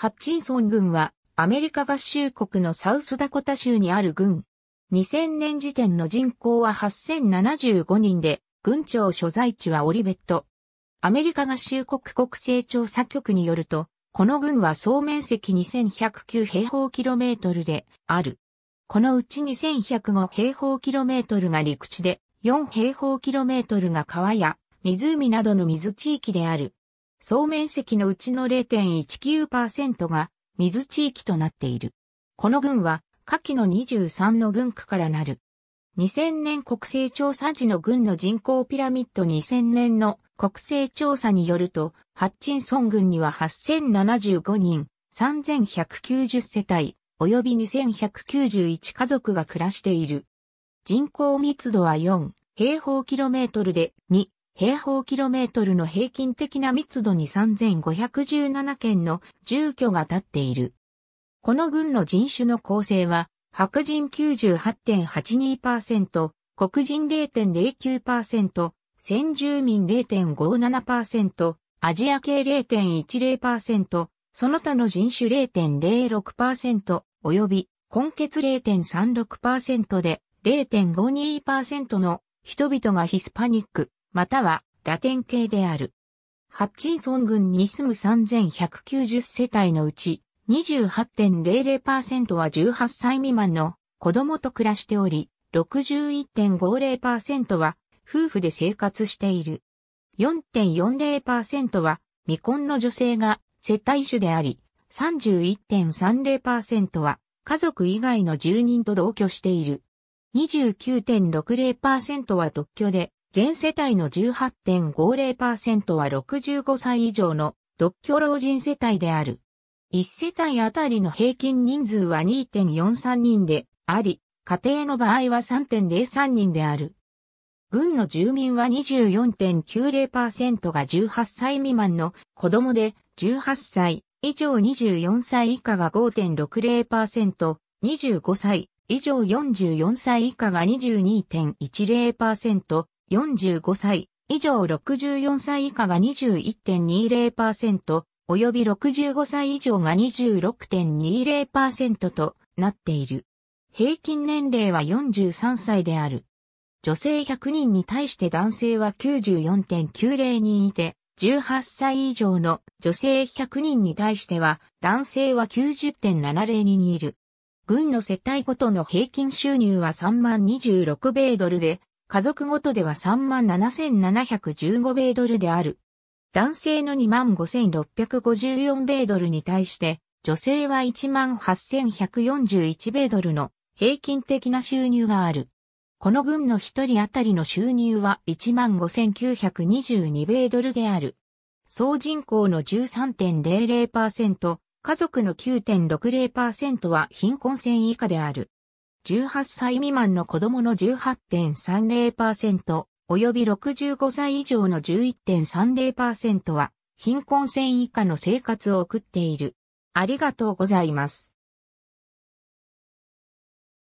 ハッチンソン軍はアメリカ合衆国のサウスダコタ州にある軍。2000年時点の人口は8075人で、軍庁所在地はオリベット。アメリカ合衆国国勢調査局によると、この軍は総面積2109平方キロメートルである。このうち2105平方キロメートルが陸地で、4平方キロメートルが川や湖などの水地域である。総面積のうちの0.19%が水地域となっている。この群は下記の23の群区からなる。2000年国勢調査時の群の人口ピラミッド2000年の国勢調査によると、ハッチンソン群には8075人、3190世帯、及び2191家族が暮らしている。人口密度は4平方キロメートルで2平方キロメートルの平均的な密度に3517件の住居が建っている。この郡の人種の構成は、白人98.82%、黒人0.09%、先住民0.57%、アジア系0.10%、その他の人種0.06%、及び、根血0.36%で0.52%の人々がヒスパニック、またはラテン系である。ハッチンソン郡に住む3190世帯のうち28.00%は18歳未満の子供と暮らしており、61.50%は夫婦で生活している。4.40%は未婚の女性が接待主であり、31.30%は家族以外の住人と同居している。29.60%は独居で、全世帯の18.50%は65歳以上の独居老人世帯である。1世帯あたりの平均人数は2.43人であり、家庭の場合は3.03人である。軍の住民は24.90%が18歳未満の子供で、18歳以上24歳以下が5.60%、25歳以上44歳以下が22.10%、45歳以上64歳以下が21.20%、及び65歳以上が26.20%となっている。平均年齢は43歳である。女性100人に対して男性は94.90人いて、18歳以上の女性100人に対しては男性は90.70人いる。軍の世帯ごとの平均収入は3万26米ドルで、家族ごとでは37,715米ドルである。男性の25,654米ドルに対して、女性は18,141米ドルの平均的な収入がある。この群の一人当たりの収入は15,922米ドルである。総人口の13.00%、家族の9.60%は貧困線以下である。18歳未満の子供の18.30%、及び65歳以上の11.30%は、貧困線以下の生活を送っている。ありがとうございます。